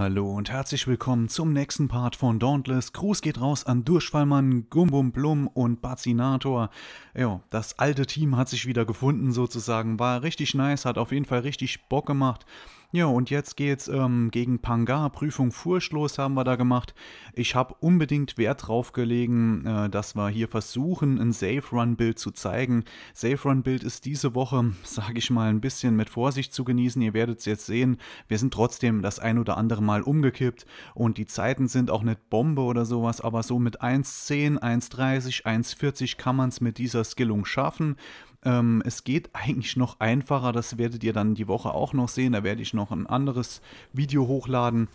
Hallo und herzlich willkommen zum nächsten Part von Dauntless. Gruß geht raus an Durchfallmann, Gumbum Blum und Bazinator. Jo, das alte Team hat sich wieder gefunden sozusagen, war richtig nice, hat auf jeden Fall richtig Bock gemacht. Ja, und jetzt geht's ähm, gegen Pangar, Prüfung furchtlos haben wir da gemacht. Ich habe unbedingt Wert drauf gelegen, äh, dass wir hier versuchen, ein Safe Run Bild zu zeigen. Safe Run Bild ist diese Woche, sage ich mal, ein bisschen mit Vorsicht zu genießen. Ihr werdet es jetzt sehen, wir sind trotzdem das ein oder andere Mal umgekippt und die Zeiten sind auch nicht Bombe oder sowas, aber so mit 1.10, 1.30, 1.40 kann man es mit dieser Skillung schaffen. Ähm, es geht eigentlich noch einfacher, das werdet ihr dann die Woche auch noch sehen. Da werde ich noch ein anderes Video hochladen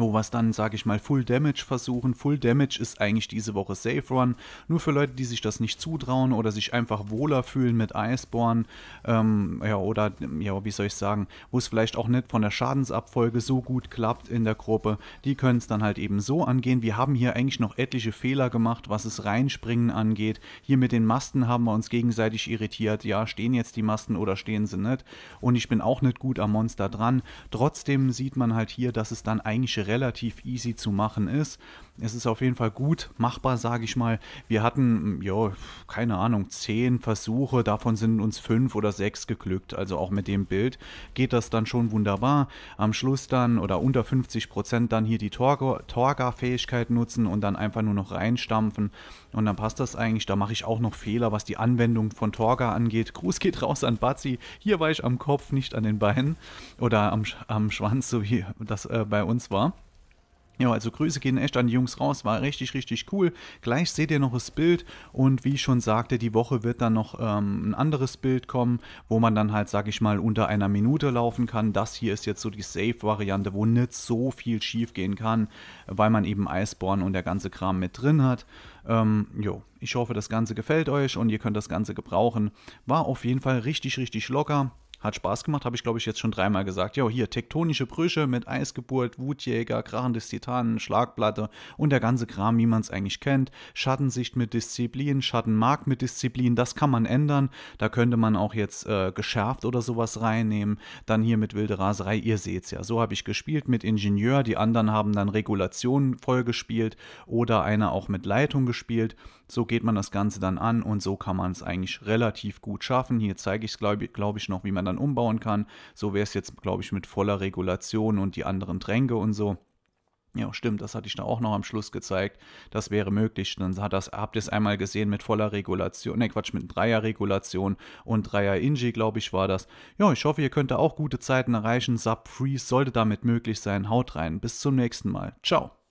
wo wir dann, sage ich mal, Full Damage versuchen. Full Damage ist eigentlich diese Woche Safe Run. Nur für Leute, die sich das nicht zutrauen oder sich einfach wohler fühlen mit Iceborne. Ähm, ja, oder, ja, wie soll ich sagen, wo es vielleicht auch nicht von der Schadensabfolge so gut klappt in der Gruppe. Die können es dann halt eben so angehen. Wir haben hier eigentlich noch etliche Fehler gemacht, was es reinspringen angeht. Hier mit den Masten haben wir uns gegenseitig irritiert. Ja, stehen jetzt die Masten oder stehen sie nicht? Und ich bin auch nicht gut am Monster dran. Trotzdem sieht man halt hier, dass es dann eigentlich relativ easy zu machen ist. Es ist auf jeden Fall gut machbar, sage ich mal. Wir hatten, ja, keine Ahnung, zehn Versuche, davon sind uns fünf oder sechs geglückt. Also auch mit dem Bild geht das dann schon wunderbar. Am Schluss dann oder unter 50 Prozent dann hier die Torga-Fähigkeit nutzen und dann einfach nur noch reinstampfen. Und dann passt das eigentlich. Da mache ich auch noch Fehler, was die Anwendung von Torga angeht. Gruß geht raus an Batzi. Hier war ich am Kopf, nicht an den Beinen oder am, am Schwanz, so wie das äh, bei uns war. Ja, also Grüße gehen echt an die Jungs raus, war richtig, richtig cool. Gleich seht ihr noch das Bild und wie ich schon sagte, die Woche wird dann noch ähm, ein anderes Bild kommen, wo man dann halt, sag ich mal, unter einer Minute laufen kann. Das hier ist jetzt so die Safe-Variante, wo nicht so viel schief gehen kann, weil man eben Eisborn und der ganze Kram mit drin hat. Ähm, jo, ich hoffe, das Ganze gefällt euch und ihr könnt das Ganze gebrauchen. War auf jeden Fall richtig, richtig locker. Hat Spaß gemacht, habe ich glaube ich jetzt schon dreimal gesagt. Ja, hier, tektonische Brüche mit Eisgeburt, Wutjäger, Krachen des Titanen, Schlagplatte und der ganze Kram, wie man es eigentlich kennt. Schattensicht mit Disziplin, Schattenmarkt mit Disziplin, das kann man ändern. Da könnte man auch jetzt äh, geschärft oder sowas reinnehmen. Dann hier mit wilde Raserei, ihr seht es ja. So habe ich gespielt mit Ingenieur, die anderen haben dann Regulation vollgespielt oder einer auch mit Leitung gespielt. So geht man das Ganze dann an und so kann man es eigentlich relativ gut schaffen. Hier zeige ich es, glaube glaub ich, noch, wie man dann umbauen kann. So wäre es jetzt, glaube ich, mit voller Regulation und die anderen Tränke und so. Ja, stimmt, das hatte ich da auch noch am Schluss gezeigt. Das wäre möglich. Dann hat das, habt ihr es einmal gesehen mit voller Regulation, ne Quatsch, mit Dreier-Regulation und Dreier-Inji, glaube ich, war das. Ja, ich hoffe, ihr könnt da auch gute Zeiten erreichen. Sub-Freeze sollte damit möglich sein. Haut rein. Bis zum nächsten Mal. Ciao.